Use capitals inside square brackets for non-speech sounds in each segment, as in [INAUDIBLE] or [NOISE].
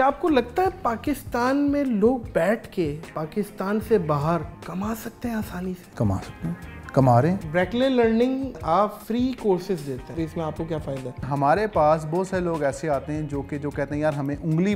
क्या आपको लगता है पाकिस्तान में लोग बैठ के पाकिस्तान से बाहर कमा सकते हैं आसानी से कमा सकते हैं कमा रहे हैं ब्रैकले लर्निंग आप फ्री कोर्सेज देते हैं इसमें आपको क्या फ़ायदा है हमारे पास बहुत सारे लोग ऐसे आते हैं जो कि जो कहते हैं यार हमें उंगली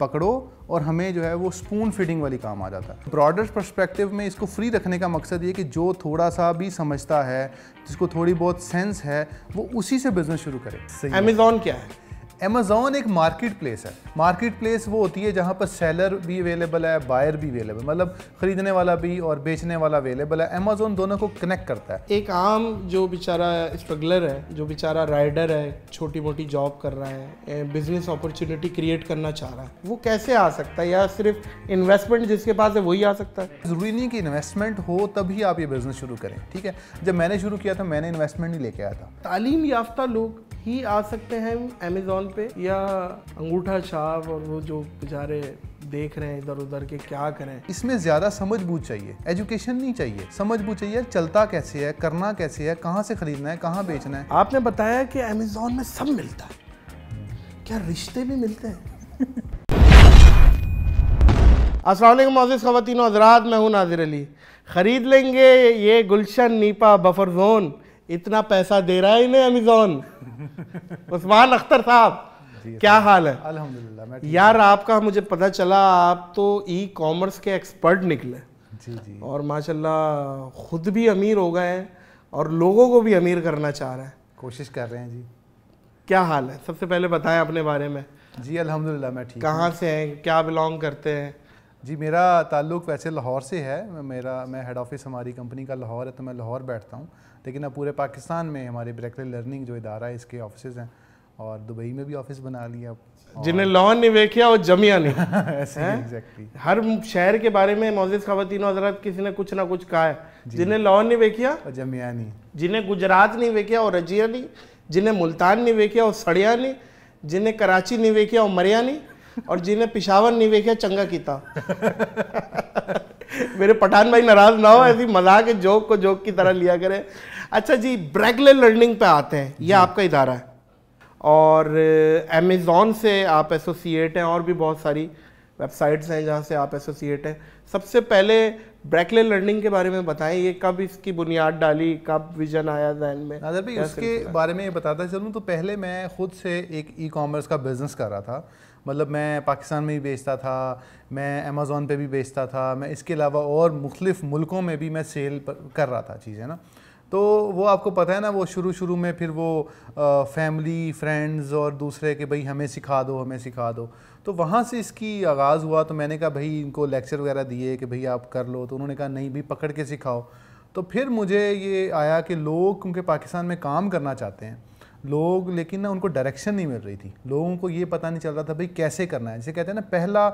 पकड़ो और हमें जो है वो स्पून फीडिंग वाली काम आ जाता है ब्रॉडर परस्पेक्टिव में इसको फ्री रखने का मकसद ये कि जो थोड़ा सा भी समझता है जिसको थोड़ी बहुत सेंस है वो उसी से बिजनेस शुरू करे अमेजोन क्या है अमेजोन एक मार्केट प्लेस है मार्केट प्लेस वो होती है जहाँ पर सेलर भी अवेलेबल है बायर भी अवेलेबल मतलब ख़रीदने वाला भी और बेचने वाला अवेलेबल है अमेजोन दोनों को कनेक्ट करता है एक आम जो बेचारा स्ट्रगलर है जो बेचारा राइडर है छोटी मोटी जॉब कर रहा है बिजनेस अपॉर्चुनिटी क्रिएट करना चाह रहा है वो कैसे आ सकता है या सिर्फ इन्वेस्टमेंट जिसके पास है वही आ सकता है ज़रूरी नहीं कि इन्वेस्टमेंट हो तभी आप ये बिज़नेस शुरू करें ठीक है जब मैंने शुरू किया था मैंने इन्वेस्टमेंट नहीं लेके आया था तालीम याफ्ता लोग ही आ सकते हैं अमेज़ोन पे या अंगूठा छाप और वो जो बेचारे देख रहे हैं इधर उधर के क्या करें इसमें ज्यादा समझ बूझ चाहिए एजुकेशन नहीं चाहिए समझ बूझ चाहिए चलता कैसे है करना कैसे है कहाँ से खरीदना है कहाँ बेचना है आपने बताया कि अमेजोन में सब मिलता है क्या रिश्ते भी मिलते हैं [LAUGHS] असलम मोज़ हजरात मैं हूँ नाजिर अली ख़रीद लेंगे ये गुलशन नीपा बफर जोन इतना पैसा दे रहा है इन्हें अमेजोन [LAUGHS] उस्मान अख्तर साहब क्या हाल है अल्हम्दुलिल्लाह यार आपका मुझे पता चला आप तो ई कॉमर्स के एक्सपर्ट निकले जी जी और माशाल्लाह खुद भी अमीर हो गए हैं और लोगों को भी अमीर करना चाह रहे हैं कोशिश कर रहे हैं जी क्या हाल है सबसे पहले बताएं अपने बारे में जी अल्हम्दुलिल्लाह मैं ठीक कहाँ से हैं क्या बिलोंग करते हैं जी मेरा ताल्लुक़ वैसे लाहौर से है मेरा मैं हेड ऑफिस हमारी कंपनी का लाहौर है तो मैं लाहौर बैठता हूँ लेकिन अब पूरे पाकिस्तान में हमारे ब्रैकले लर्निंग जो इदारा है इसके ऑफिस हैं और दुबई में भी ऑफिस बना लिया जिन्हें लॉन नहीं वेखिया और जमिया नहीं ने एग्जैक्टली [LAUGHS] हर शहर के बारे में मोजिज खातिन हजरात किसी ने कुछ ना कुछ कहा है जिन्हें लॉन नहीं वेखिया और जमिया नहीं जिन्हें गुजरात नहीं वेखिया और रजिया नहीं जिन्हें मुल्तान नहीं वेखिया और सड़िया नहीं जिन्हें कराची नहीं वेखिया और मरिया नहीं और जिन्हें पिशावर नहीं वेखिया चंगा किता [LAUGHS] मेरे पठान भाई नाराज ना हो ऐसी मजाक जोक को जोक की तरह लिया करें अच्छा जी ब्रैगले लर्निंग पे आते हैं ये आपका इदारा है और अमेज़ोन uh, से आप एसोसिएट हैं और भी बहुत सारी वेबसाइट्स हैं जहाँ से आप एसोसिएट हैं सबसे पहले ब्रैकले लर्निंग के बारे में बताएं ये कब इसकी बुनियाद डाली कब विजन आया जहन में नादर भाई उसके बारे में ये बताता चलूँ तो पहले मैं खुद से एक ई कॉमर्स का बिज़नेस कर रहा था मतलब मैं पाकिस्तान में भी बेचता था मैं अमेज़ोन पे भी बेचता था मैं इसके अलावा और मुख्तफ मुल्कों में भी मैं सेल कर रहा था चीज़ें ना तो वो आपको पता है ना वो शुरू शुरू में फिर वो आ, फैमिली फ्रेंड्स और दूसरे के भाई हमें सिखा दो हमें सिखा दो तो वहाँ से इसकी आगाज़ हुआ तो मैंने कहा भाई इनको लेक्चर वगैरह दिए कि भाई आप कर लो तो उन्होंने कहा नहीं भाई पकड़ के सिखाओ तो फिर मुझे ये आया कि लोग क्योंकि पाकिस्तान में काम करना चाहते हैं लोग लेकिन ना उनको डायरेक्शन नहीं मिल रही थी लोगों को ये पता नहीं चल रहा था भाई कैसे करना है जैसे कहते हैं ना पहला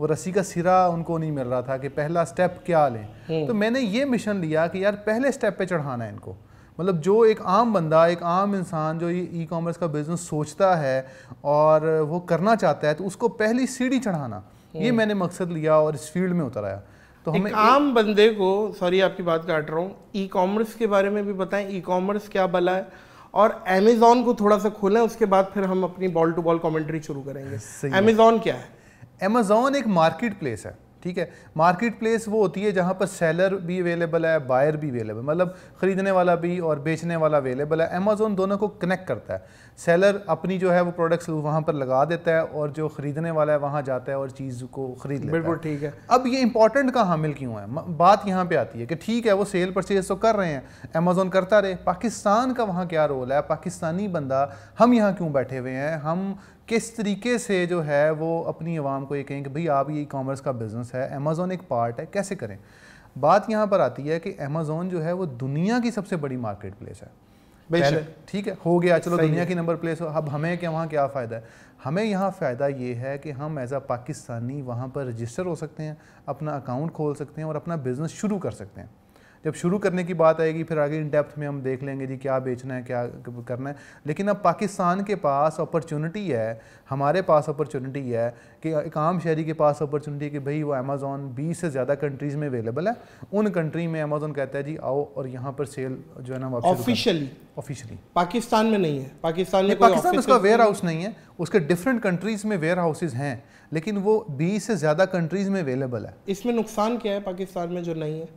वो रस्सी का सिरा उनको नहीं मिल रहा था कि पहला स्टेप क्या लें हम्म। तो मैंने ये मिशन लिया कि यार पहले स्टेप पे चढ़ाना है इनको मतलब जो एक आम बंदा एक आम इंसान जो ये ई कॉमर्स का बिज़नेस सोचता है और वो करना चाहता है तो उसको पहली सीढ़ी चढ़ाना हम्म। ये मैंने मकसद लिया और इस फील्ड में उतर आया तो हमें आम बंदे को सॉरी आपकी बात काट रहा हूँ ई कॉमर्स के बारे में भी बताएं ई कॉमर्स क्या भला है और अमेजोन को थोड़ा सा खोलें उसके बाद फिर हम अपनी बॉल टू बॉल कॉमेंट्री शुरू करेंगे अमेजोन क्या है अमेजोन एक मार्केट प्लेस है ठीक है मार्केट प्लेस वो होती है जहाँ पर सेलर भी अवेलेबल है बायर भी अवेलेबल मतलब ख़रीदने वाला भी और बेचने वाला अवेलेबल है अमेजोन दोनों को कनेक्ट करता है सेलर अपनी जो है वो प्रोडक्ट्स वहाँ पर लगा देता है और जो ख़रीदने वाला है वहाँ जाता है और चीज़ को ख़रीद लेता बिल्कुल ठीक है अब ये इंपॉर्टेंट का हामिल क्यों है बात यहाँ पे आती है कि ठीक है वो सेल परचेज तो कर रहे हैं अमेजोन करता रहे पाकिस्तान का वहाँ क्या रोल है पाकिस्तानी बंदा हम यहाँ क्यों बैठे हुए हैं हम किस तरीके से जो है वो अपनी आवाम को ये कहें कि भाई आप ये ई कॉमर्स का बिज़नेस है अमेज़ोन एक पार्ट है कैसे करें बात यहाँ पर आती है कि अमेज़ोन जो है वो दुनिया की सबसे बड़ी मार्केट प्लेस है पहले ठीक है हो गया चलो दुनिया की नंबर प्लेस हो अब हमें क्या वहाँ क्या फ़ायदा है हमें यहाँ फ़ायदा ये है कि हम एज़ आ पाकिस्तानी वहाँ पर रजिस्टर हो सकते हैं अपना अकाउंट खोल सकते हैं और अपना बिज़नेस शुरू कर सकते हैं जब शुरू करने की बात आएगी फिर आगे इन डेप्थ में हम देख लेंगे जी क्या बेचना है क्या करना है लेकिन अब पाकिस्तान के पास अपॉर्चुनिटी है हमारे पास अपॉर्चुनिटी है कि एक आम शहरी के पास अपॉर्चुनिटी है कि भाई वो अमेज़ोन बीस से ज़्यादा कंट्रीज़ में अवेलेबल है उन कंट्री में अमेज़ोन कहता है जी आओ और यहाँ पर सेल जो है ना ऑफिशियली ऑफिशियली पाकिस्तान में नहीं है पाकिस्तान में पाकिस्तान में उसका वेयर हाउस नहीं है उसके डिफरेंट कंट्रीज़ में वेयर हाउसेज हैं लेकिन वो बीस से ज़्यादा कंट्रीज़ में अवेलेबल है इसमें नुकसान क्या है पाकिस्तान में जो नहीं है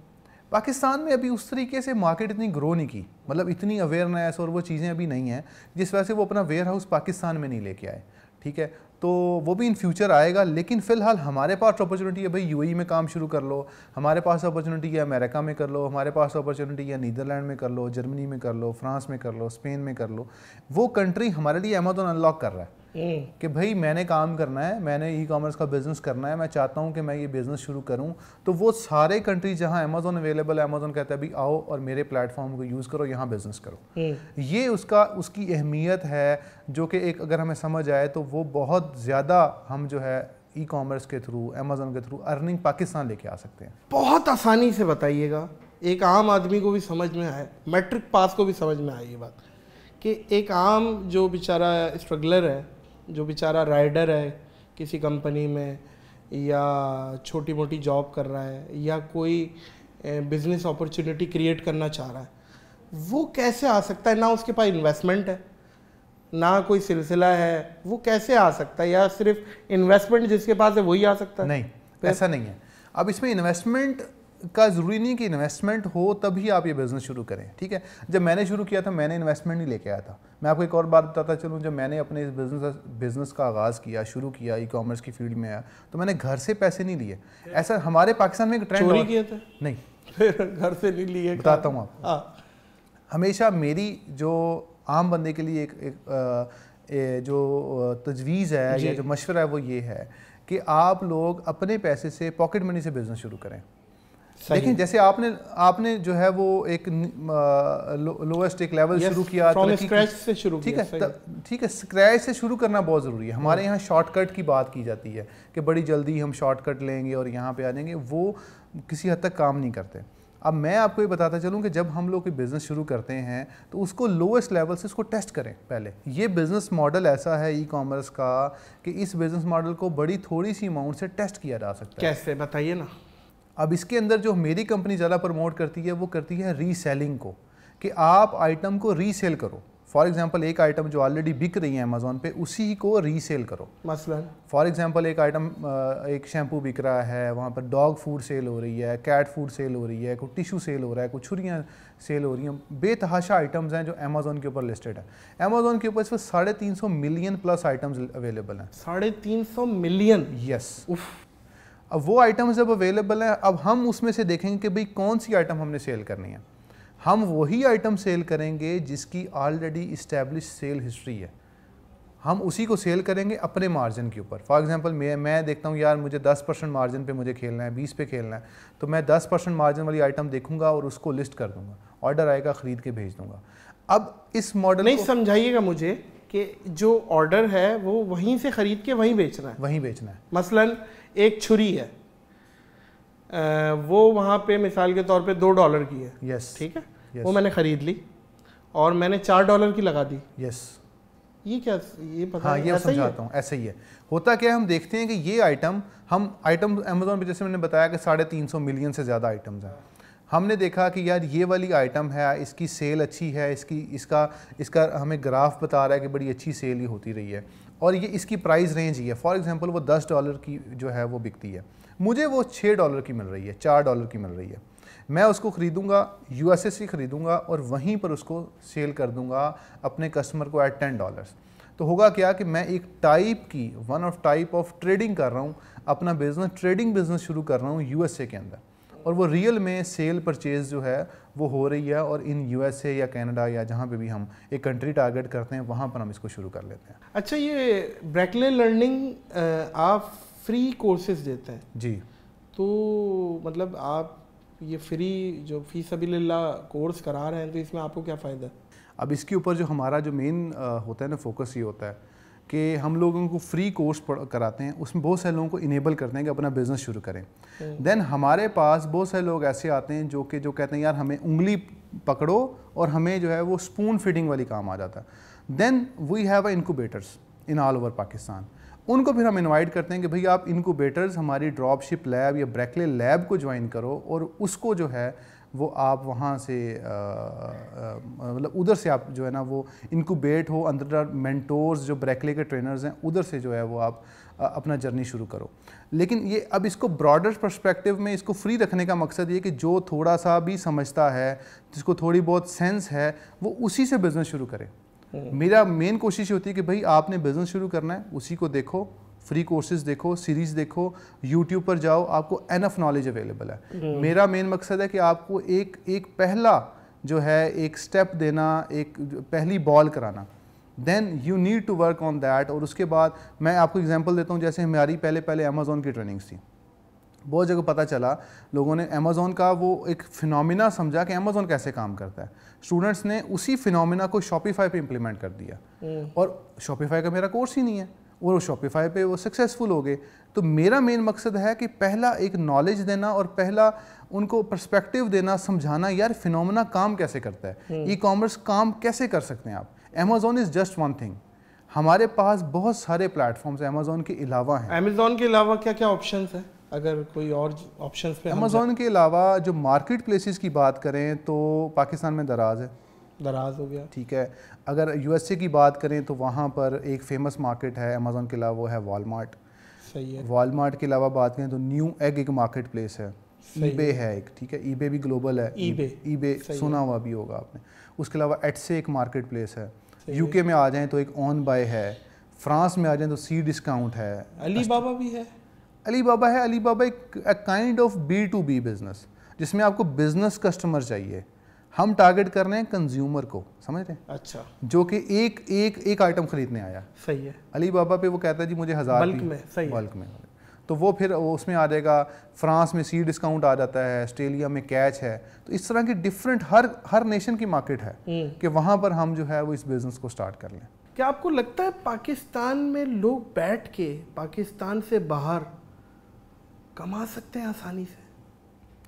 पाकिस्तान में अभी उस तरीके से मार्केट इतनी ग्रो नहीं की मतलब इतनी अवेयरनेस और वो चीज़ें अभी नहीं हैं जिस वजह से वो अपना वेयर हाउस पाकिस्तान में नहीं लेके आए ठीक है तो वो भी इन फ्यूचर आएगा लेकिन फ़िलहाल हमारे पास अपॉर्चुनिटी है भाई यूएई e में काम शुरू कर लो हमारे पास अपॉर्चुनिटी है अमेरिका में कर लो हमारे पास अपॉर्चुनिटी है नीदरलैंड में कर लो जर्मनी में कर लो फ्रांस में कर लो स्पेन में कर लो वो कंट्री हमारे लिए अमेजोन अनलॉक कर रहा है कि भाई मैंने काम करना है मैंने ई कॉमर्स का बिज़नेस करना है मैं चाहता हूँ कि मैं ये बिज़नेस शुरू करूँ तो वो सारे कंट्री जहाँ अमेजोन अवेलेबल है अमेजोन कहता है भाई आओ और मेरे प्लेटफॉर्म को यूज़ करो यहाँ बिज़नेस करो हम्म। ये उसका उसकी अहमियत है जो कि एक अगर हमें समझ आए तो वो बहुत ज़्यादा हम जो है ई कॉमर्स के थ्रू अमेजोन के थ्रू अर्निंग पाकिस्तान लेके आ सकते हैं बहुत आसानी से बताइएगा एक आम आदमी को भी समझ में आए मैट्रिक पास को भी समझ में आए ये बात कि एक आम जो बेचारा स्ट्रगलर है जो बेचारा राइडर है किसी कंपनी में या छोटी मोटी जॉब कर रहा है या कोई बिजनेस अपॉर्चुनिटी क्रिएट करना चाह रहा है वो कैसे आ सकता है ना उसके पास इन्वेस्टमेंट है ना कोई सिलसिला है वो कैसे आ सकता है या सिर्फ इन्वेस्टमेंट जिसके पास है वही आ सकता है नहीं ऐसा नहीं है अब इसमें इन्वेस्टमेंट का ज़रूरी नहीं कि इन्वेस्टमेंट हो तभी आप ये बिज़नेस शुरू करें ठीक है जब मैंने शुरू किया था मैंने इन्वेस्टमेंट नहीं लेके आया था मैं आपको एक और बात बताता चलूँ जब मैंने अपने इस बिज़नेस बिज़नेस का आगाज़ किया शुरू किया ई कॉमर्स की फील्ड में आया तो मैंने घर से पैसे नहीं लिए ऐसा हमारे पाकिस्तान में एक ट्रेंड चोरी किया था नहीं [LAUGHS] घर से नहीं लिए बताता हूँ आप हाँ। हमेशा मेरी जो आम बंदे के लिए एक, जो तजवीज़ है या जो मशवरा है वो ये है कि आप लोग अपने पैसे से पॉकेट मनी से बिज़नेस शुरू करें लेकिन जैसे आपने आपने जो है वो एक लोएस्ट एक लेवल शुरू किया स्क्रैच से शुरू ठीक है ठीक है स्क्रैच से शुरू करना बहुत ज़रूरी है हमारे हम्म। यहाँ शॉर्टकट की बात की जाती है कि बड़ी जल्दी हम शॉर्टकट लेंगे और यहाँ पे आ जाएंगे वो किसी हद तक काम नहीं करते अब मैं आपको ये बताता चलूँ कि जब हम लोग कोई बिज़नेस शुरू करते हैं तो उसको लोएस्ट लेवल से उसको टेस्ट करें पहले ये बिज़नेस मॉडल ऐसा है ई कॉमर्स का कि इस बिज़नेस मॉडल को बड़ी थोड़ी सी अमाउंट से टेस्ट किया जा सकता है कैसे बताइए ना अब इसके अंदर जो मेरी कंपनी ज़्यादा प्रमोट करती है वो करती है रीसेलिंग को कि आप आइटम को रीसेल करो फॉर एग्जाम्पल एक आइटम जो ऑलरेडी बिक रही है अमेजोन पे उसी को रीसेल करो मसलन फॉर एग्जाम्पल एक आइटम एक शैम्पू बिक रहा है वहाँ पर डॉग फूड सेल हो रही है कैट फूड सेल हो रही है कुछ टिशू सेल हो रहा है कुछ छुरियाँ सेल हो रही हैं बेतहाशा आइटम्स हैं जो अमेजोन के ऊपर लिस्टेड है अमेजोन के ऊपर इस साढ़े तीन सौ मिलियन प्लस आइटम्स अवेलेबल हैं साढ़े तीन सौ मिलियन यस उफ अब वो आइटम जब अवेलेबल हैं अब हम उसमें से देखेंगे कि भाई कौन सी आइटम हमने सेल करनी है हम वही आइटम सेल करेंगे जिसकी ऑलरेडी इस्टेब्लिश सेल हिस्ट्री है हम उसी को सेल करेंगे अपने मार्जिन के ऊपर फॉर एग्जांपल मैं मैं देखता हूँ यार मुझे 10 परसेंट मार्जिन पे मुझे खेलना है 20 पे खेलना है तो मैं 10 परसेंट मार्जिन वाली आइटम देखूंगा और उसको लिस्ट कर दूंगा ऑर्डर आएगा ख़रीद के भेज दूंगा अब इस मॉडल नहीं समझाइएगा मुझे कि जो ऑर्डर है वो वहीं से ख़रीद के वहीं बेचना है वहीं बेचना है मसलन एक छुरी है वो वहाँ पे मिसाल के तौर पे दो डॉलर की है यस yes. ठीक है yes. वो मैंने ख़रीद ली और मैंने चार डॉलर की लगा दी यस yes. ये क्या ये पता हाँ, ये समझाता हूँ ऐसे ही है होता क्या है हम देखते हैं कि ये आइटम हम आइटम अमेजोन पे जैसे मैंने बताया कि साढ़े तीन सौ मिलियन से ज़्यादा आइटम्स हैं हमने देखा कि यार ये वाली आइटम है इसकी सेल अच्छी है इसकी इसका इसका हमें ग्राफ बता रहा है कि बड़ी अच्छी सेल ही होती रही है और ये इसकी प्राइस रेंज ही है फॉर एग्जांपल वो दस डॉलर की जो है वो बिकती है मुझे वो छः डॉलर की मिल रही है चार डॉलर की मिल रही है मैं उसको ख़रीदूँगा यू एस से ख़रीदूँगा और वहीं पर उसको सेल कर दूँगा अपने कस्टमर को एट टेन डॉलर्स तो होगा क्या कि मैं एक टाइप की one off type of trading कर रहा हूँ अपना बिज़नेस ट्रेडिंग बिज़नेस शुरू कर रहा हूँ यू के अंदर और वो रियल में सेल परचेज़ जो है वो हो रही है और इन यूएसए या कनाडा या जहाँ पे भी हम एक कंट्री टारगेट करते हैं वहाँ पर हम इसको शुरू कर लेते हैं अच्छा ये ब्रैकले लर्निंग आप फ्री कोर्सेज देते हैं जी तो मतलब आप ये फ्री जो फी सभी कोर्स करा रहे हैं तो इसमें आपको क्या फ़ायदा अब इसके ऊपर जो हमारा जो मेन होता है ना फोकस ये होता है कि हम लोगों को फ्री कोर्स कराते हैं उसमें बहुत सारे लोगों को इनेबल करते हैं कि अपना बिज़नेस शुरू करें देन हम्म। हमारे पास बहुत सारे लोग ऐसे आते हैं जो कि जो कहते हैं यार हमें उंगली पकड़ो और हमें जो है वो स्पून फिटिंग वाली काम आ जाता then we have a incubators in all over Pakistan उनको फिर हम इन्वाइट करते हैं कि भाई आप इनक्यूबेटर्स हमारी ड्रॉप लैब या ब्रैकले लैब को ज्वाइन करो और उसको जो है वो आप वहाँ से मतलब उधर से आप जो है ना वो इनक्यूबेट हो अंदर मेंटोर्स जो ब्रैकले के ट्रेनर्स हैं उधर से जो है वो आप अपना जर्नी शुरू करो लेकिन ये अब इसको ब्रॉडर पर्सपेक्टिव में इसको फ्री रखने का मकसद ये कि जो थोड़ा सा भी समझता है जिसको थोड़ी बहुत सेंस है वो उसी से बिज़नेस शुरू करे हम्म। मेरा मेन कोशिश होती है कि भाई आपने बिज़नेस शुरू करना है उसी को देखो फ्री कोर्सेज देखो सीरीज़ देखो यूट्यूब पर जाओ आपको एनफ नॉलेज अवेलेबल है hmm. मेरा मेन मकसद है कि आपको एक एक पहला जो है एक स्टेप देना एक पहली बॉल कराना then you need to work on that और उसके बाद मैं आपको एग्जाम्पल देता हूँ जैसे हमारी पहले पहले अमेज़ोन की ट्रेनिंग्स थी बहुत जगह पता चला लोगों ने अमेज़ोन का वो एक फिनोमिना समझा कि अमेज़ोन कैसे काम करता है स्टूडेंट्स ने उसी फिनोमिना को शॉपिफाई पे इम्प्लीमेंट कर दिया hmm. और शॉपिफाई का मेरा कोर्स ही नहीं है वो शॉपिफाई पे वो सक्सेसफुल हो गए तो मेरा मेन मकसद है कि पहला एक नॉलेज देना और पहला उनको पर्सपेक्टिव देना समझाना यार फिनोमेना काम कैसे करता है ई हम्म। कॉमर्स काम कैसे कर सकते हैं आप Amazon is just one thing हमारे पास बहुत सारे प्लेटफॉर्म्स अमेजोन के अलावा हैं अमेजोन के अलावा क्या क्या ऑप्शन है अगर कोई और ऑप्शन अमेजोन के अलावा जो मार्केट प्लेसिस की बात करें तो पाकिस्तान में दराज है दराज हो गया ठीक है अगर यूएसए की बात करें तो वहाँ पर एक फ़ेमस मार्केट है अमेज़ोन के अलावा वो है वॉलमार्ट सही है वॉलमार्ट के अलावा बात करें तो न्यू एग एक मार्केट प्लेस है ईबे है एक ठीक है ईबे भी ग्लोबल है ईबे ईबे सुना हुआ भी होगा आपने उसके अलावा एटसे एक मार्केट प्लेस है यूके में आ जाएं तो एक ऑन बाय है फ्रांस में आ जाएं तो सी डिस्काउंट है अली बाबा भी है अली बाबा है अली बाबा एक kind of B to B business जिसमें आपको बिज़नेस कस्टमर चाहिए हम टारगेट कर रहे हैं कंज्यूमर को समझ रहे हैं अच्छा जो कि एक एक एक आइटम खरीदने आया सही है अली बाबा पे वो कहता है जी मुझे हज़ार बल्क में सही बल्क में तो वो फिर उसमें आ जाएगा फ्रांस में सी डिस्काउंट आ जाता है ऑस्ट्रेलिया में कैच है तो इस तरह की डिफरेंट हर हर नेशन की मार्केट है हम्म। कि वहाँ पर हम जो है वो इस बिज़नेस को स्टार्ट कर लें क्या आपको लगता है पाकिस्तान में लोग बैठ के पाकिस्तान से बाहर कमा सकते हैं आसानी से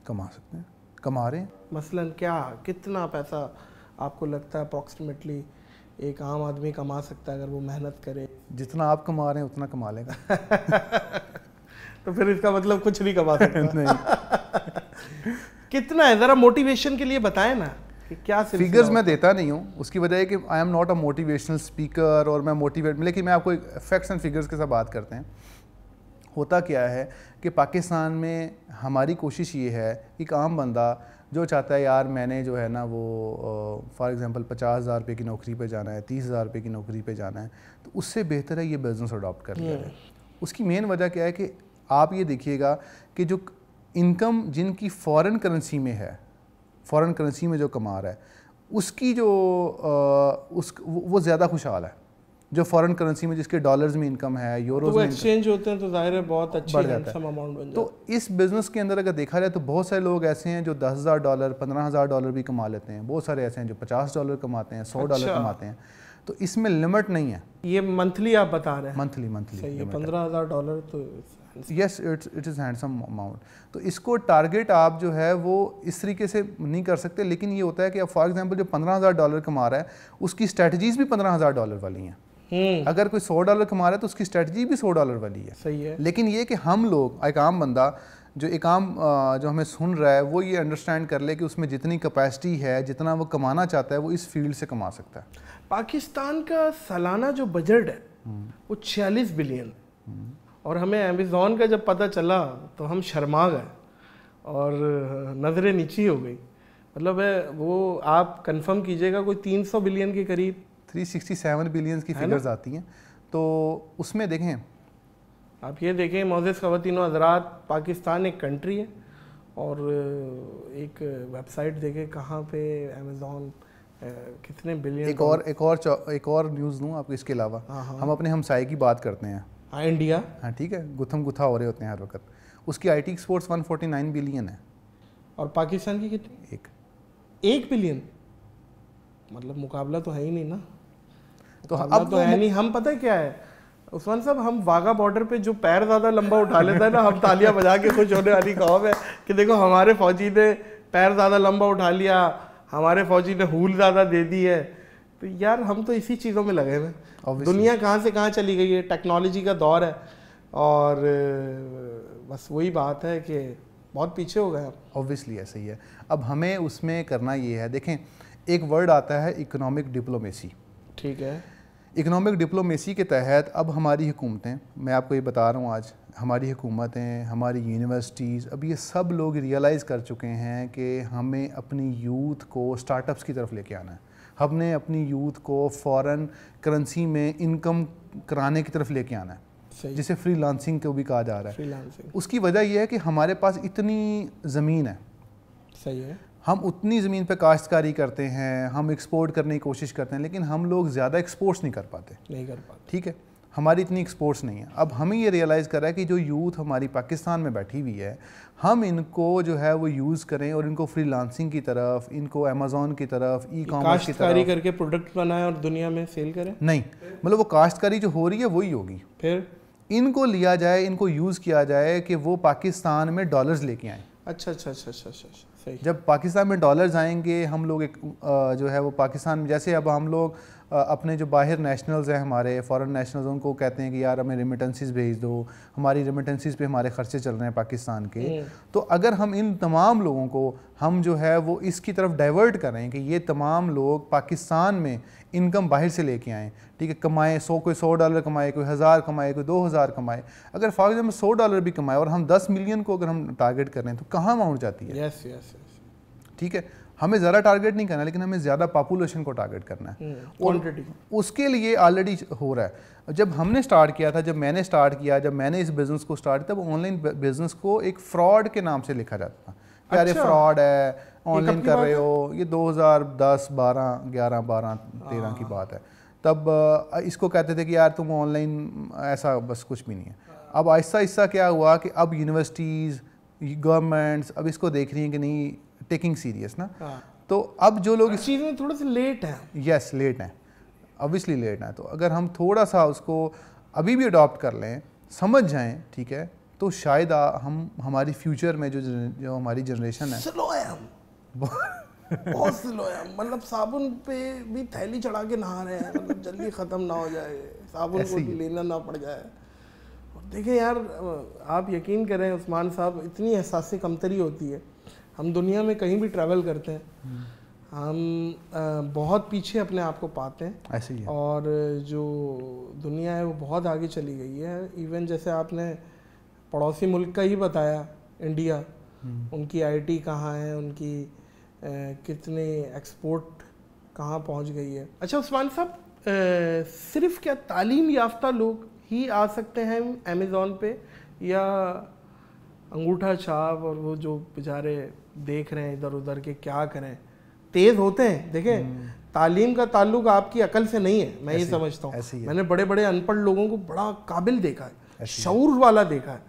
कमा सकते हैं कमा रहे हैं मसलन क्या कितना पैसा आपको लगता है अप्रॉक्सीमेटली एक आम आदमी कमा सकता है अगर वो मेहनत करे जितना आप कमा रहे हैं उतना कमा लेगा [LAUGHS] तो फिर इसका मतलब कुछ नहीं कमा सकता [LAUGHS] नहीं [LAUGHS] कितना है ज़रा मोटिवेशन के लिए बताएं ना कि क्या फिगर्स मैं देता नहीं हूँ उसकी वजह है कि I am not a motivational speaker और मैं मोटिवेट लेकिन मैं आपको फैक्ट्स एंड फिगर्स के साथ बात करते हैं होता क्या है कि पाकिस्तान में हमारी कोशिश ये है कि एक आम बंदा जो चाहता है यार मैंने जो है ना वो फॉर एग्ज़ाम्पल पचास हज़ार रुपये की नौकरी पे जाना है तीस हज़ार रुपये की नौकरी पे जाना है तो उससे बेहतर है ये बिज़नेस अडॉप्ट कर लिया है उसकी मेन वजह क्या है कि आप ये देखिएगा कि जो इनकम जिनकी फॉरेन करेंसी में है फॉरेन करेंसी में जो कमा रहा है उसकी जो आ, उस वो ज़्यादा खुशहाल है जो फॉरेन करेंसी में जिसके डॉलर्स में इनकम है यूरो तो एक्सचेंज होते हैं तो जाहिर है बहुत अच्छी बढ़ जाता है अमाउंट बन तो इस बिज़नेस के अंदर अगर देखा जाए तो बहुत सारे लोग ऐसे हैं जो दस हज़ार डॉलर पंद्रह हज़ार डॉलर भी कमा लेते हैं बहुत सारे ऐसे हैं जो पचास डॉलर कमाते हैं सौ डॉलर अच्छा। कमाते हैं तो इसमें लिमिट नहीं है ये मंथली आप बता रहे हैं मंथली मंथली पंद्रह हज़ार डॉलर तो yes it's it is handsome amount तो इसको टारगेट आप जो है वो इस तरीके से नहीं कर सकते लेकिन ये होता है कि अब फॉर एग्जांपल जो पंद्रह हज़ार डॉलर कमा रहा है उसकी स्ट्रेटजीज़ भी पंद्रह हज़ार डॉलर वाली हैं हम्म। अगर कोई सौ डॉलर कमा रहा है तो उसकी स्ट्रेटजी भी सौ डॉलर वाली है सही है लेकिन ये कि हम लोग एक आम बंदा जो एक आम जो हमें सुन रहा है वो ये अंडरस्टैंड कर ले कि उसमें जितनी कैपेसिटी है जितना वो कमाना चाहता है वो इस फील्ड से कमा सकता है पाकिस्तान का सालाना जो बजट है हम्म। वो छियालीस बिलियन हम्म। और हमें अमेज़ोन का जब पता चला तो हम शर्मा गए और नज़रें नीची हो गई मतलब है वो आप कंफर्म कीजिएगा कोई 300 बिलियन के करीब 367 बिलियंस की फिगर्स आती हैं तो उसमें देखें आप ये देखें मोजेस खातिन हजरात पाकिस्तान एक कंट्री है और एक वेबसाइट देखें कहाँ पे अमेज़ोन कितने बिलियन एक और एक और एक और न्यूज़ दूँ आपको इसके अलावा हाँ, हाँ। हम अपने हमसाए की बात करते हैं हाँ इंडिया हाँ ठीक है गुथम गुथा हो रहे होते हैं हर वक्त उसकी I T exports one forty nine billion है और पाकिस्तान की कितनी एक एक बिलियन मतलब मुकाबला तो है ही नहीं ना तो अब तो है नहीं हम पता है क्या है उस्मान साहब हम वाघा बॉर्डर पे जो पैर ज़्यादा लंबा उठा लेता है ना हम तालियां बजा के खुश होने वाली कौम है कि देखो हमारे फौजी ने पैर ज़्यादा लंबा उठा लिया हमारे फौजी ने हूल ज़्यादा दे दी है तो यार हम तो इसी चीज़ों में लगे हैं दुनिया कहाँ से कहाँ चली गई है टेक्नोलॉजी का दौर है और बस वही बात है कि बहुत पीछे हो गए ऑब्वियसली ऐसे ही है अब हमें उसमें करना ये है देखें एक वर्ड आता है इकोनॉमिक डिप्लोमेसी ठीक है इकनॉमिक डिप्लोमेसी के तहत अब हमारी हुकूमतें मैं आपको ये बता रहा हूँ आज हमारी हुकूमतें हमारी यूनिवर्सिटीज़ अब ये सब लोग रियलाइज़ कर चुके हैं कि हमें अपनी यूथ को स्टार्टअप्स की तरफ लेके आना है हमने अपनी यूथ को फॉरेन करेंसी में इनकम कराने की तरफ लेके आना है जिसे फ्री लांसिंग को भी कहा जा रहा है उसकी वजह यह है कि हमारे पास इतनी ज़मीन है सही है हम उतनी ज़मीन पे काश्तकारी करते हैं हम एक्सपोर्ट करने की कोशिश करते हैं लेकिन हम लोग ज़्यादा एक्सपोर्ट्स नहीं कर पाते नहीं कर पाते ठीक है हमारी इतनी एक्सपोर्ट्स नहीं है अब हमें ये रियलाइज़ करा है कि जो यूथ हमारी पाकिस्तान में बैठी हुई है हम इनको जो है वो यूज़ करें और इनको फ्री की तरफ इनको अमेजोन की तरफ ई कॉमर्स की तरफ करके प्रोडक्ट बनाएं और दुनिया में सेल करें नहीं मतलब वो काश्तकारी जो हो रही है वही होगी फिर इनको लिया जाए इनको यूज़ किया जाए कि वो पाकिस्तान में डॉलर्स लेके आए अच्छा अच्छा अच्छा अच्छा अच्छा, अच्छा। जब पाकिस्तान में डॉलर्स आएंगे हम लोग एक जो है वो पाकिस्तान जैसे अब हम लोग अपने जो बाहर नेशनल्स हैं हमारे फॉरेन नेशनल्स उनको कहते हैं कि यार हमें रिमिटेंसीज भेज दो हमारी रिमिटेंसीज पे हमारे खर्चे चल रहे हैं पाकिस्तान के हम्म। तो अगर हम इन तमाम लोगों को हम जो है वो इसकी तरफ डाइवर्ट करें कि ये तमाम लोग पाकिस्तान में इनकम बाहर से लेके आएँ ठीक है कमाएँ सौ कोई सौ डॉलर कमाए कोई हज़ार कमाए कोई दो हज़ार कमाए अगर फॉर एग्जाम्पल सौ डॉलर भी कमाए और हम दस मिलियन को अगर हम टारगेट करें तो कहाँ अमाउंट जाती है ठीक है हमें ज़्यादा टारगेट नहीं करना लेकिन हमें ज़्यादा पॉपुलेशन को टारगेट करना है क्वान्टिटी हम्म, उसके लिए ऑलरेडी हो रहा है जब हमने स्टार्ट किया था जब मैंने स्टार्ट किया जब मैंने इस बिज़नेस को स्टार्ट किया तब ऑनलाइन बिज़नेस को एक फ्रॉड के नाम से लिखा जाता था प्यारे अच्छा। फ्रॉड है ऑनलाइन कर रहे हो ये 2010 12 11 12 तेरह की हाँ। बात है तब इसको कहते थे कि यार तुम ऑनलाइन ऐसा बस कुछ भी नहीं है हाँ। अब आहिस्ता आहिस्ता क्या हुआ कि अब यूनिवर्सिटीज़ गवर्नमेंट्स अब इसको देख रही हैं कि नहीं टेकिंग सीरियस ना तो अब जो लोग इस चीज़ में थोड़ा सा लेट हैं यस लेट हैं ऑब्वियसली लेट हैं तो अगर हम थोड़ा सा उसको अभी भी अडॉप्ट कर लें समझ जाएं ठीक है तो शायद आ, हम हमारी फ्यूचर में जो जो हमारी जनरेशन है स्लो है हम [LAUGHS] बहुत स्लो है मतलब साबुन पे भी थैली चढ़ा के नहा रहे हैं मतलब जल्दी ख़त्म ना हो जाए साबुन को लेना ना पड़ जाए देखिए यार आप यकीन करें उस्मान साहब इतनी एहसास कमतरी होती है हम दुनिया में कहीं भी ट्रैवल करते हैं हम बहुत पीछे अपने आप को पाते हैं ऐसे ही है। और जो दुनिया है वो बहुत आगे चली गई है इवन जैसे आपने पड़ोसी मुल्क का ही बताया इंडिया हम्म। उनकी आईटी कहाँ है उनकी कितने एक्सपोर्ट कहाँ पहुँच गई है अच्छा उस्मान साहब सिर्फ क्या तालीम याफ्ता लोग ही आ सकते हैं अमेज़ोन पे या अंगूठा छाप और वो जो बेचारे देख रहे हैं इधर उधर के क्या करें तेज होते हैं देखें हम्म। तालीम का ताल्लुक आपकी अकल से नहीं है मैं ये समझता हूँ मैंने बड़े बड़े अनपढ़ लोगों को बड़ा काबिल देखा है शौर वाला देखा है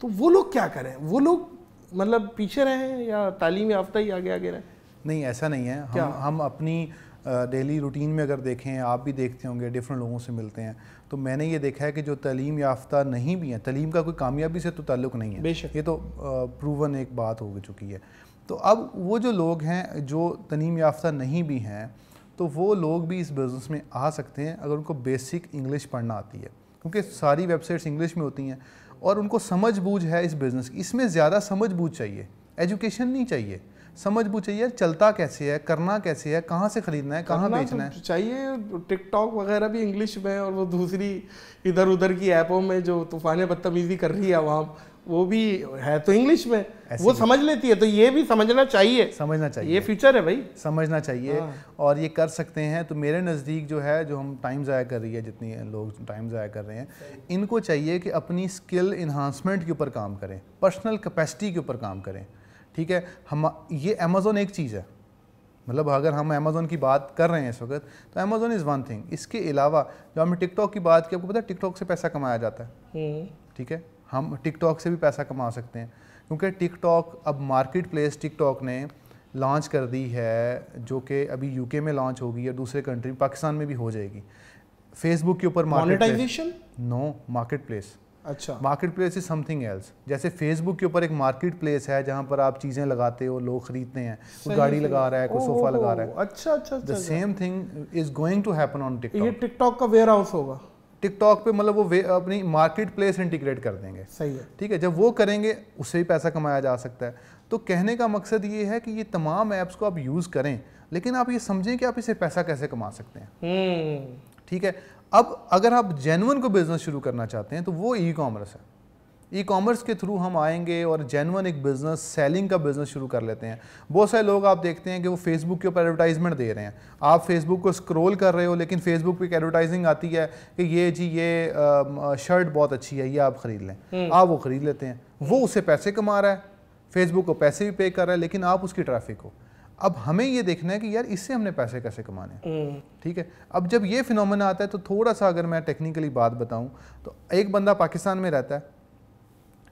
तो वो लोग क्या करें वो लोग मतलब पीछे रहें या तालीम याफ्ता ही आगे आगे रहें नहीं ऐसा नहीं है क्या? हम अपनी डेली रूटीन में अगर देखें आप भी देखते होंगे डिफरेंट लोगों से मिलते हैं तो मैंने ये देखा है कि जो तलीम याफ्ता नहीं भी हैं तलीम का कोई कामयाबी से तो ताल्लुक़ नहीं है बेशक ये तो प्रूवन एक बात हो चुकी है तो अब वो जो लोग हैं जो तलीम याफ्ता नहीं भी हैं तो वो लोग भी इस बिज़नेस में आ सकते हैं अगर उनको बेसिक इंग्लिश पढ़ना आती है क्योंकि सारी वेबसाइट्स इंग्लिश में होती हैं और उनको समझ बूझ है इस बिज़नेस की इसमें ज़्यादा समझ बूझ चाहिए एजुकेशन नहीं चाहिए समझ पूछे यार चलता कैसे है करना कैसे है कहाँ से खरीदना है कहाँ तो बेचना है चाहिए टिकटॉक वगैरह भी इंग्लिश में और वो दूसरी इधर उधर की ऐपों में जो तूफान बदतमीजी कर रही है वहाँ वो भी है तो इंग्लिश में वो समझ लेती है तो ये भी समझना चाहिए समझना चाहिए ये फ्यूचर है भाई समझना चाहिए हाँ। और ये कर सकते हैं तो मेरे नज़दीक जो है जो हम टाइम ज़ाया कर रही है जितनी लोग टाइम ज़ाया कर रहे हैं इनको चाहिए कि अपनी स्किल इन्हांसमेंट के ऊपर काम करें पर्सनल कैपेसिटी के ऊपर काम करें ठीक है हम ये अमेज़ोन एक चीज़ है मतलब अगर हम अमेज़ोन की बात कर रहे हैं इस वक्त तो अमेज़ोन इज़ वन थिंग इसके अलावा जो हमने टिकटॉक की बात की आपको पता है टिकटॉक से पैसा कमाया जाता है हम्म। ठीक है हम टिकटॉक से भी पैसा कमा सकते हैं क्योंकि टिकटॉक अब मार्केट प्लेस टिकटॉक ने लॉन्च कर दी है जो कि अभी यूके में लॉन्च होगी और दूसरे कंट्री पाकिस्तान में भी हो जाएगी फेसबुक के ऊपर मार्केट नो मार्केट प्लेस अच्छा market place is something else जैसे फेसबुक के ऊपर एक मार्केट प्लेस है जहाँ पर आप चीज़ें लगाते हो लोग खरीदते हैं कोई गाड़ी लगा रहा है कोई सोफा लगा रहा है अच्छा अच्छा the same thing is going to happen on TikTok ये टिकटॉक का वेयर हाउस होगा टिकटॉक पे मतलब वो वे अपनी मार्केट प्लेस इंटीग्रेट कर देंगे सही है ठीक है जब वो करेंगे उससे भी पैसा कमाया जा सकता है तो कहने का मकसद ये है कि ये तमाम ऐप्स को आप यूज़ करें लेकिन आप ये समझें कि आप इसे पैसा कैसे कमा सकते हैं हम्म। ठीक है अब अगर आप जेनवन को बिज़नेस शुरू करना चाहते हैं तो वो ई कॉमर्स है ई कॉमर्स के थ्रू हम आएंगे और जेनवन एक बिज़नेस सेलिंग का बिज़नेस शुरू कर लेते हैं बहुत सारे लोग आप देखते हैं कि वो फेसबुक के ऊपर एडवर्टाइजमेंट दे रहे हैं आप फेसबुक को स्क्रॉल कर रहे हो लेकिन फेसबुक पे एक एडवर्टाइजिंग आती है कि ये जी ये शर्ट बहुत अच्छी है ये आप ख़रीद लें हम्म। आप वो ख़रीद लेते हैं वो उससे पैसे कमा रहा है फेसबुक को पैसे भी पे कर रहा है लेकिन आप उसकी ट्रैफिक हो अब हमें ये देखना है कि यार इससे हमने पैसे कैसे कमाने हम्म। ठीक है अब जब ये फिनोमेना आता है तो थोड़ा सा अगर मैं टेक्निकली बात बताऊं तो एक बंदा पाकिस्तान में रहता है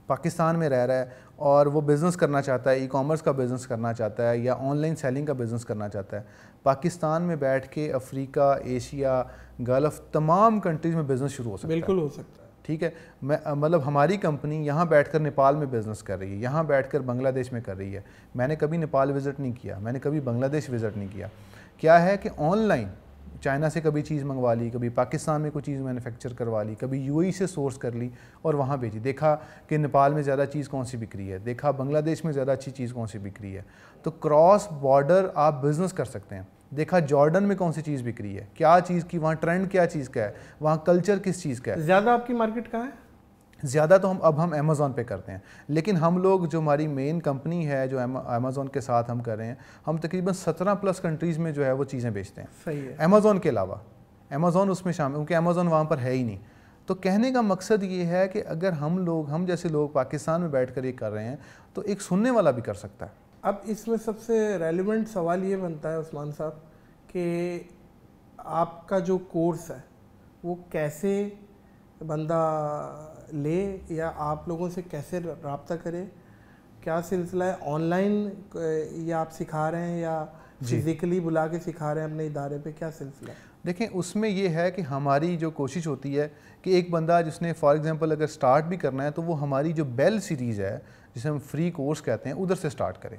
पाकिस्तान में रह रहा है और वो बिज़नेस करना चाहता है ई कॉमर्स का बिज़नेस करना चाहता है या ऑनलाइन सेलिंग का बिज़नेस करना चाहता है पाकिस्तान में बैठ के अफ्रीका एशिया गल्फ़ तमाम कंट्रीज़ में बिज़नेस शुरू हो सकता है बिल्कुल हो सकता है ठीक है मतलब हमारी कंपनी यहाँ बैठकर नेपाल में बिज़नेस कर रही है यहाँ बैठकर बांग्लादेश में कर रही है मैंने कभी नेपाल विज़िट नहीं किया मैंने कभी बांग्लादेश विज़िट नहीं किया क्या है कि ऑनलाइन चाइना से कभी चीज़ मंगवा ली कभी पाकिस्तान में कोई चीज़ मैन्युफैक्चर करवा ली कभी यूएई e से सोर्स कर ली और वहाँ भेजी देखा कि नेपाल में ज़्यादा चीज़ कौन सी बिक्री है देखा बांग्लादेश में ज़्यादा अच्छी चीज़ कौन सी बिक्री है तो क्रॉस बॉर्डर आप बिज़नेस कर सकते हैं देखा जॉर्डन में कौन सी चीज़ बिक रही है क्या चीज़ की वहाँ ट्रेंड क्या चीज़ का है वहाँ कल्चर किस चीज़ का है ज़्यादा आपकी मार्केट कहाँ है ज़्यादा तो हम अब हम अमेज़ोन पे करते हैं लेकिन हम लोग जो हमारी मेन कंपनी है जो अमेज़ोन के साथ हम कर रहे हैं हम तकरीबन सत्रह प्लस कंट्रीज़ में जो है वो चीज़ें बेचते हैं सही है अमेज़ोन के अलावा अमेज़ोन उसमें शामिल क्योंकि अमेज़ोन वहाँ पर है ही नहीं तो कहने का मकसद ये है कि अगर हम लोग हम जैसे लोग पाकिस्तान में बैठ कर ये कर रहे हैं तो एक सुनने वाला भी कर सकता है अब इसमें सबसे रेलिवेंट सवाल ये बनता है उस्मान साहब कि आपका जो कोर्स है वो कैसे बंदा ले या आप लोगों से कैसे रबता करे क्या सिलसिला है ऑनलाइन या आप सिखा रहे हैं या फिज़िकली बुला के सिखा रहे हैं अपने इदारे पे क्या सिलसिला है देखें उसमें ये है कि हमारी जो कोशिश होती है कि एक बंदा जिसने फॉर एग्ज़ाम्पल अगर स्टार्ट भी करना है तो वो हमारी जो बेल सीरीज़ है जिसे हम फ्री कोर्स कहते हैं उधर से स्टार्ट करें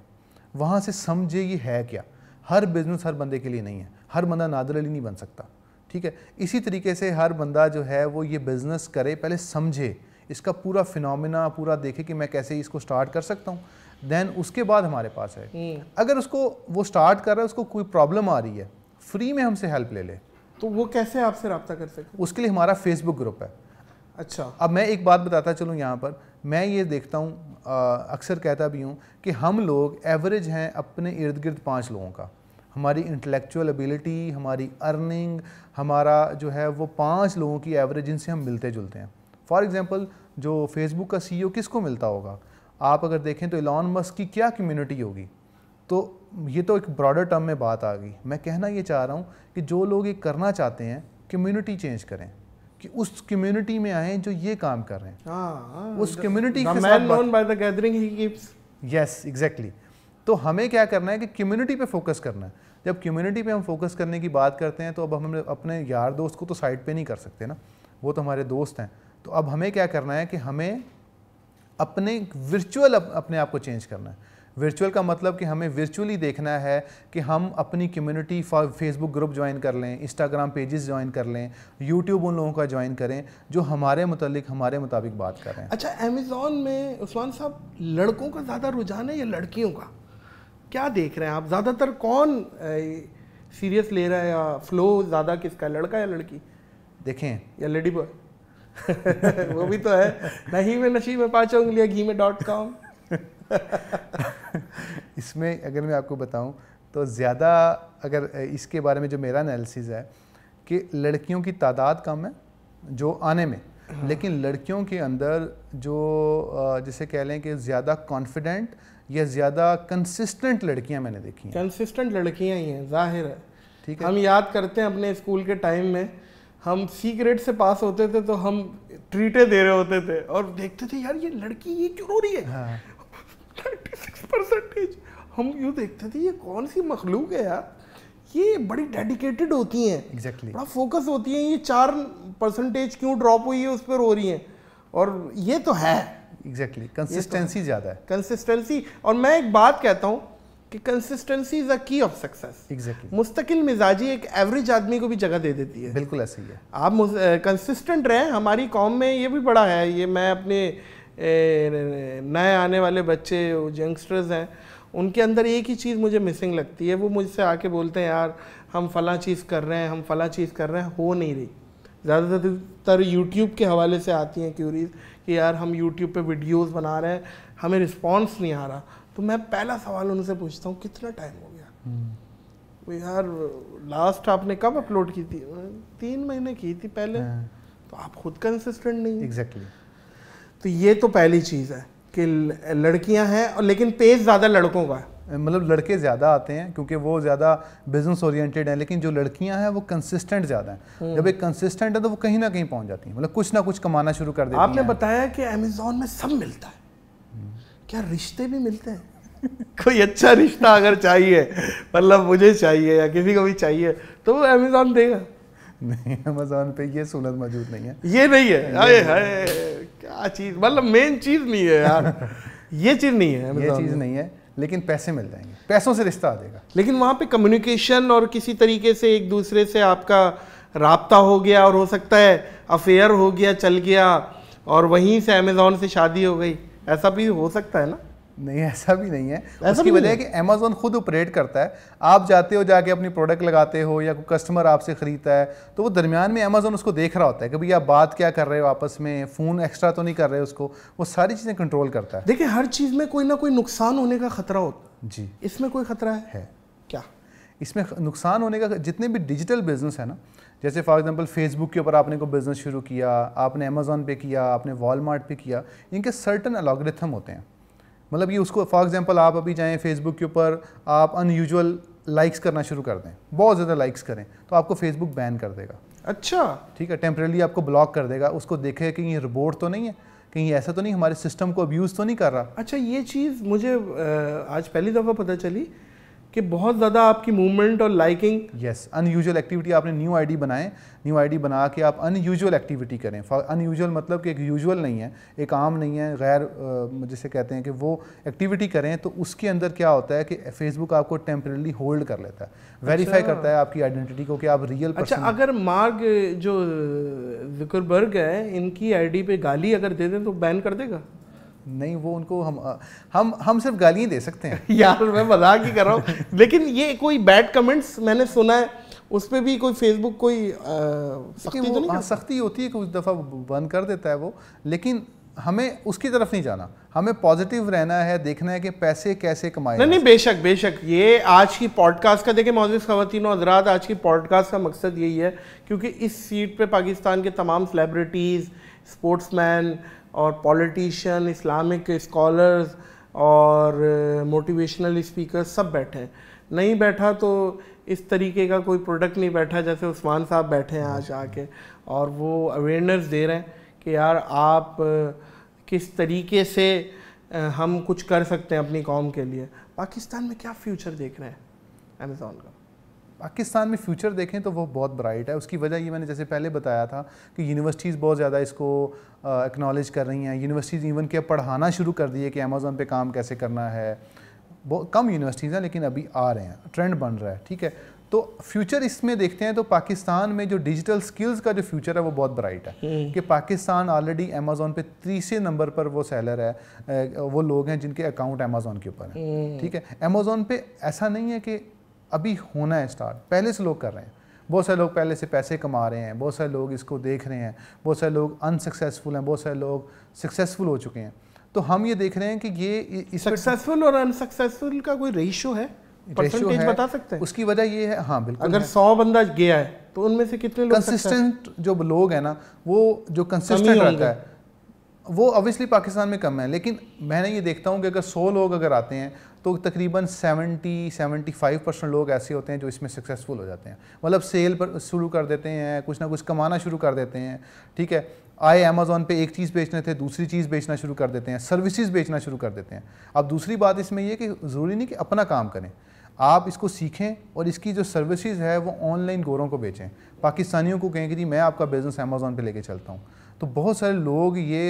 वहाँ से समझे ये है क्या हर बिज़नेस हर बंदे के लिए नहीं है हर बंदा नादर अली नहीं बन सकता ठीक है इसी तरीके से हर बंदा जो है वो ये बिज़नेस करे पहले समझे इसका पूरा फिनोमिना पूरा देखे कि मैं कैसे इसको स्टार्ट कर सकता हूँ देन उसके बाद हमारे पास है हम्म। अगर उसको वो स्टार्ट कर रहा है उसको कोई प्रॉब्लम आ रही है फ्री में हमसे हेल्प ले ले तो वो कैसे आपसे रब्ता कर सकते उसके लिए हमारा फेसबुक ग्रुप है अच्छा अब मैं एक बात बताता चलूँ यहाँ पर मैं ये देखता हूँ अक्सर कहता भी हूँ कि हम लोग एवरेज हैं अपने इर्द गिर्द पाँच लोगों का हमारी इंटेलेक्चुअल एबिलिटी हमारी अर्निंग हमारा जो है वो पाँच लोगों की एवरेज जिनसे हम मिलते जुलते हैं फॉर एग्ज़ाम्पल जो फेसबुक का सी e किसको मिलता होगा आप अगर देखें तो एलॉन मस्क की क्या कम्युनिटी होगी तो ये तो एक ब्रॉडर टर्म में बात आ गई मैं कहना ये चाह रहा हूँ कि जो लोग ये करना चाहते हैं कम्युनिटी चेंज करें कि उस कम्युनिटी में आए जो ये काम कर रहे हैं आ, हाँ, आ, हाँ, उस कम्युनिटी के साथ बाय द गैदरिंग ही यस एग्जैक्टली तो हमें क्या करना है कि कम्युनिटी पे फोकस करना है जब कम्युनिटी पे हम फोकस करने की बात करते हैं तो अब हम अपने यार दोस्त को तो साइड पे नहीं कर सकते ना वो तो हमारे दोस्त हैं तो अब हमें क्या करना है कि हमें अपने वर्चुअल अपने आप को चेंज करना है वर्चुअल का मतलब कि हमें वर्चुअली देखना है कि हम अपनी कम्युनिटी फेसबुक ग्रुप ज्वाइन कर लें इंस्टाग्राम पेजेस ज्वाइन कर लें यूट्यूब उन लोगों का ज्वाइन करें जो हमारे मतलब हमारे मुताबिक बात करें अच्छा अमेज़ोन में उस्मान साहब लड़कों का ज़्यादा रुझान है या लड़कियों का क्या देख रहे हैं आप ज़्यादातर कौन सीरियस ले रहा है या फ्लो ज़्यादा किसका लड़का या लड़की देखें या लेडी बॉय [LAUGHS] वो भी तो है नहीं में नशीब में पाँच उंगलियाँ घी में डॉट कॉम [LAUGHS] इसमें अगर मैं आपको बताऊं तो ज़्यादा अगर इसके बारे में जो मेरा एनालिसिस है कि लड़कियों की तादाद कम है जो आने में लेकिन लड़कियों के अंदर जो जिसे कह लें कि ज़्यादा कॉन्फिडेंट या ज़्यादा कंसिस्टेंट लड़कियां मैंने देखी कंसिस्टेंट लड़कियां ही हैं जाहिर है ठीक है हम याद करते हैं अपने स्कूल के टाइम में हम सी ग्रेड से पास होते थे तो हम ट्रीटे दे रहे होते थे और देखते थे यार ये लड़की ये क्यों रो रही है हाँ। थर्टी परसेंटेज हम यूँ देखते थे ये कौन सी मखलूक है यार ये बड़ी डेडिकेटेड होती हैं एग्जैक्टली exactly. बड़ा फोकस होती हैं ये चार परसेंटेज क्यों ड्रॉप हुई है उस पर हो रही हैं और ये तो है एग्जैक्टली कंसिस्टेंसी ज़्यादा है कंसिस्टेंसी और मैं एक बात कहता हूँ कि कंसिस्टेंसी इज अ की ऑफ सक्सेस एग्जैक्टली मुस्तकिल मिजाजी एक एवरेज आदमी को भी जगह दे देती है बिल्कुल ऐसे ही है आप कंसिस्टेंट रहें हमारी कॉम में ये भी बड़ा है ये मैं अपने नए आने वाले बच्चे यंगस्टर्स हैं उनके अंदर एक ही चीज़ मुझे मिसिंग लगती है वो मुझसे आके बोलते हैं यार हम फला चीज़ कर रहे हैं हम फला चीज़ कर रहे हैं हो नहीं रही ज़्यादातर यूट्यूब के हवाले से आती हैं क्यूरीज कि यार हम यूट्यूब पे वीडियोस बना रहे हैं हमें रिस्पांस नहीं आ रहा तो मैं पहला सवाल उनसे पूछता हूँ कितना टाइम हो गया hmm. यार लास्ट आपने कब अपलोड की थी तीन महीने की थी पहले हाँ। तो आप खुद कंसिस्टेंट नहीं एग्जैक्टली exactly. तो ये तो पहली चीज़ है कि लड़कियां हैं और लेकिन पेज ज़्यादा लड़कों का है मतलब लड़के ज़्यादा आते हैं क्योंकि वो ज़्यादा बिजनेस ओरिएंटेड हैं लेकिन जो लड़कियां हैं वो कंसिस्टेंट ज़्यादा हैं हम्म। जब एक कंसिस्टेंट है तो वो कहीं ना कहीं पहुंच जाती हैं मतलब कुछ ना कुछ कमाना शुरू कर देती आपने बताया कि अमेजोन में सब मिलता है हम्म। क्या रिश्ते भी मिलते हैं [LAUGHS] कोई अच्छा रिश्ता अगर चाहिए मतलब मुझे चाहिए या किसी को भी चाहिए तो वो अमेजोन देगा [LAUGHS] नहीं अमेजोन पे ये सहूलत मौजूद नहीं है ये नहीं है अरे क्या चीज़ मतलब मेन चीज़ नहीं है यार [LAUGHS] ये चीज़ नहीं है ये चीज़ नहीं है लेकिन पैसे मिल जाएंगे पैसों से रिश्ता आ जाएगा लेकिन वहाँ पे कम्युनिकेशन और किसी तरीके से एक दूसरे से आपका रबता हो गया और हो सकता है अफेयर हो गया चल गया और वहीं से अमेज़ोन से शादी हो गई ऐसा भी हो सकता है ना नहीं ऐसा भी नहीं है उसकी वजह है कि अमेजोन खुद ऑपरेट करता है आप जाते हो जाके अपनी प्रोडक्ट लगाते हो या कोई कस्टमर आपसे ख़रीदता है तो वो दरमियान में अमेजोन उसको देख रहा होता है कि भाई आप बात क्या कर रहे हो आपस में फ़ोन एक्स्ट्रा तो नहीं कर रहे उसको वो सारी चीज़ें कंट्रोल करता है देखिए हर चीज़ में कोई ना कोई नुकसान होने का खतरा होता जी इसमें कोई खतरा है, है। क्या इसमें नुकसान होने का जितने भी डिजिटल बिज़नेस है ना जैसे फॉर एग्जांपल फेसबुक के ऊपर आपने कोई बिज़नेस शुरू किया आपने अमेज़ोन पे किया आपने वॉलमार्ट पे किया इनके सर्टन अलॉग्रिथम होते हैं मतलब ये उसको फॉर एग्जांपल आप अभी जाएँ फेसबुक के ऊपर आप अनयूजल लाइक्स करना शुरू कर दें बहुत ज़्यादा लाइक्स करें तो आपको फेसबुक बैन कर देगा अच्छा ठीक है टेम्परेली आपको ब्लॉक कर देगा उसको देखे कि ये रोबोट तो नहीं है कहीं ऐसा तो नहीं हमारे सिस्टम को अब्यूज़ तो नहीं कर रहा अच्छा ये चीज़ मुझे आज पहली दफ़ा पता चली कि बहुत ज़्यादा आपकी मूवमेंट और लाइकिंग यस अनयूजुअल एक्टिविटी आपने न्यू आईडी बनाए न्यू आईडी बना के आप अनयूजुअल एक्टिविटी करें अनयूजुअल मतलब कि एक यूजुअल नहीं है एक आम नहीं है गैर जिसे कहते हैं कि वो एक्टिविटी करें तो उसके अंदर क्या होता है कि फेसबुक आपको टेम्परेली होल्ड कर लेता है वेरीफाई अच्छा। करता है आपकी आइडेंटिटी को कि आप रियल अच्छा अगर मार्ग जो जिक्रबर्ग है इनकी आई डी गाली अगर दे दें तो बैन कर देगा नहीं वो उनको हम हम हम सिर्फ गालियाँ दे सकते हैं [LAUGHS] यार मैं मजाक ही कर रहा हूँ लेकिन ये कोई बैड कमेंट्स मैंने सुना है उस पर भी कोई फेसबुक कोई तो आ, सख्ती तो नहीं सख्ती होती है कि उस दफ़ा बंद कर देता है वो लेकिन हमें उसकी तरफ नहीं जाना हमें पॉजिटिव रहना है देखना है कि पैसे कैसे कमाए नहीं नहीं बेशक बेशक ये आज की पॉडकास्ट का देखें मोजिस खातिन हजरात आज की पॉडकास्ट का मकसद यही है क्योंकि इस सीट पे पाकिस्तान के तमाम सेलिब्रिटीज़ स्पोर्ट्समैन और पॉलिटिशियन इस्लामिक स्कॉलर्स और मोटिवेशनल uh, स्पीकर सब बैठे हैं नहीं बैठा तो इस तरीके का कोई प्रोडक्ट नहीं बैठा जैसे उस्मान साहब बैठे हैं आज अच्छा। आके और वो अवेयरनेस दे रहे हैं कि यार आप uh, किस तरीके से uh, हम कुछ कर सकते हैं अपनी कौम के लिए पाकिस्तान में क्या फ्यूचर देख रहे हैं अमेज़ोन का पाकिस्तान में फ्यूचर देखें तो वो बहुत ब्राइट है उसकी वजह ये मैंने जैसे पहले बताया था कि यूनिवर्सिटीज़ बहुत ज़्यादा इसको एक्नॉलेज कर रही हैं यूनिवर्सिटीज़ इवन के पढ़ाना शुरू कर दिए कि अमेज़ोन पे काम कैसे करना है बहुत कम यूनिवर्सिटीज़ हैं लेकिन अभी आ रहे हैं ट्रेंड बन रहा है ठीक है तो फ्यूचर इसमें देखते हैं तो पाकिस्तान में जो डिजिटल स्किल्स का जो फ्यूचर है वो बहुत ब्राइट है हम्म। कि पाकिस्तान ऑलरेडी अमेजोन पे तीसरे नंबर पर वो सेलर है वो लोग हैं जिनके अकाउंट अमेजोन के ऊपर हैं हम्म। ठीक है अमेजोन पे ऐसा नहीं है कि अभी होना है स्टार्ट पहले से लोग कर रहे हैं बहुत सारे लोग पहले से पैसे कमा रहे हैं बहुत सारे लोग इसको देख रहे हैं बहुत सारे लोग अनसक्सेसफुल हैं बहुत सारे लोग सक्सेसफुल हो चुके हैं तो हम ये देख रहे हैं कि ये सक्सेसफुल और अनसक्सेसफुल का कोई रेशियो है परसेंटेज बता सकते हैं उसकी वजह ये है हाँ बिल्कुल अगर सौ बंदा गया है तो उनमें से कितने लोग कंसिस्टेंट जो लोग हैं ना वो जो कंसिस्टेंट रहता है वो ऑब्वियसली पाकिस्तान में कम है लेकिन मैंने ये देखता हूँ कि अगर सौ लोग अगर आते हैं तो तकरीबन 70 75 परसेंट लोग ऐसे होते हैं जो इसमें सक्सेसफुल हो जाते हैं मतलब सेल पर शुरू कर देते हैं कुछ ना कुछ कमाना शुरू कर देते हैं ठीक है आए अमेज़ोन पे एक चीज़ बेचने थे दूसरी चीज़ बेचना शुरू कर देते हैं सर्विसेज बेचना शुरू कर देते हैं अब दूसरी बात इसमें यह कि ज़रूरी नहीं कि अपना काम करें आप इसको सीखें और इसकी जो सर्विसेज है वो ऑनलाइन गोरों को बेचें पाकिस्तानियों को कहें कि जी मैं आपका बिज़नेस अमेज़ोन पर लेके चलता हूँ तो बहुत सारे लोग ये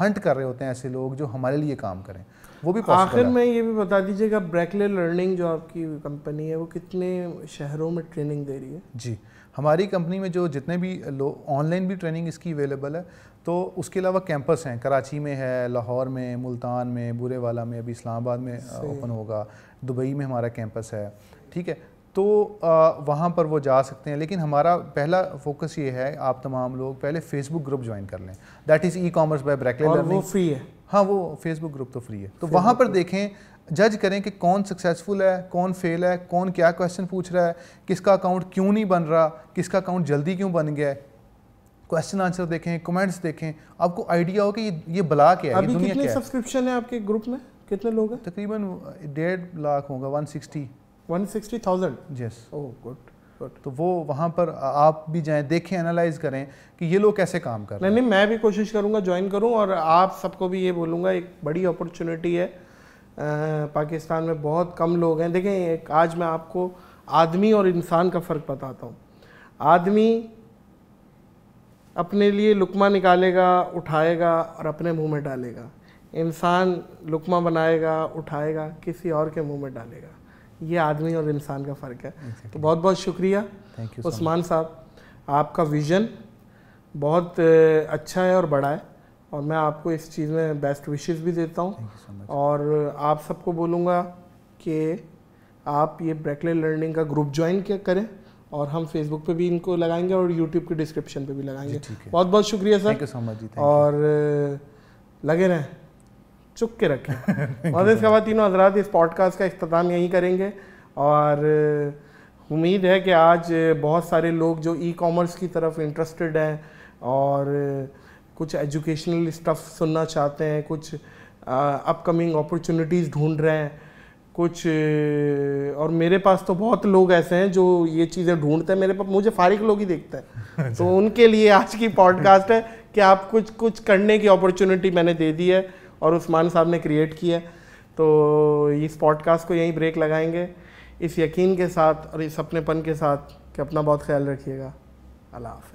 हंट कर रहे होते हैं ऐसे लोग जो हमारे लिए काम करें वो भी आखिर में ये भी बता दीजिएगा ब्रैकले लर्निंग जो आपकी कंपनी है वो कितने शहरों में ट्रेनिंग दे रही है जी हमारी कंपनी में जो जितने भी लोग ऑनलाइन भी ट्रेनिंग इसकी अवेलेबल है तो उसके अलावा कैंपस हैं कराची में है लाहौर में मुल्तान में बुरेवाला में अभी इस्लामाबाद में ओपन होगा दुबई में हमारा कैंपस है ठीक है तो वहाँ पर वो जा सकते हैं लेकिन हमारा पहला फोकस ये है आप तमाम लोग पहले फेसबुक ग्रुप ज्वाइन कर लें that is e commerce by Brackley वो फ्री है हाँ वो फेसबुक ग्रुप तो फ्री है तो वहाँ पर देखें जज करें कि कौन सक्सेसफुल है कौन फेल है कौन क्या क्वेश्चन पूछ रहा है किसका अकाउंट क्यों नहीं बन रहा किसका अकाउंट जल्दी क्यों बन गया है क्वेश्चन आंसर देखें कमेंट्स देखें आपको आइडिया हो कि ये ये बला क्या है अभी कितने सब्सक्रिप्शन है आपके ग्रुप में कितने लोग हैं तकरीबन डेढ़ लाख होगा one sixty 160,000 yes oh good तो वो वहाँ पर आप भी जाएं देखें एनालाइज करें कि ये लोग कैसे काम कर रहे हैं नहीं मैं भी कोशिश करूँगा ज्वाइन करूँ और आप सबको भी ये बोलूँगा एक बड़ी अपॉर्चुनिटी है आ, पाकिस्तान में बहुत कम लोग हैं देखें एक आज मैं आपको आदमी और इंसान का फ़र्क बताता हूँ आदमी अपने लिए लुकमा निकालेगा उठाएगा और अपने मुंह में डालेगा इंसान लुकमा बनाएगा उठाएगा किसी और के मुंह में डालेगा ये आदमी और इंसान का फ़र्क है तो बहुत बहुत शुक्रिया थैंक यू उस्मान साहब आपका विज़न बहुत अच्छा है और बड़ा है और मैं आपको इस चीज़ में बेस्ट विशेज़ भी देता हूँ और आप सबको बोलूँगा कि आप ये ब्रैकले लर्निंग का ग्रुप ज्वाइन करें और हम फेसबुक पे भी इनको लगाएंगे और यूट्यूब के डिस्क्रिप्शन पे भी लगाएंगे बहुत बहुत शुक्रिया sir thank you so much ji और लगे रहें चुप के रखें [LAUGHS] और इसके बाद तीनों हजरात इस पॉडकास्ट का अख्ताम यहीं करेंगे और उम्मीद है कि आज बहुत सारे लोग जो ई कॉमर्स की तरफ इंटरेस्टेड हैं और कुछ एजुकेशनल स्टफ़ सुनना चाहते हैं कुछ अपकमिंग अपॉर्चुनिटीज़ ढूंढ रहे हैं कुछ और मेरे पास तो बहुत लोग ऐसे हैं जो ये चीज़ें ढूंढते हैं मेरे पास मुझे फारिक लोग ही देखते हैं [LAUGHS] अच्छा। तो उनके लिए आज की पॉडकास्ट है कि आप कुछ कुछ करने की अपॉर्चुनिटी मैंने दे दी है और उस्मान साहब ने क्रिएट किया तो इस पॉडकास्ट को यहीं ब्रेक लगाएंगे इस यकीन के साथ और इस अपनेपन के साथ कि अपना बहुत ख्याल रखिएगा अल्लाह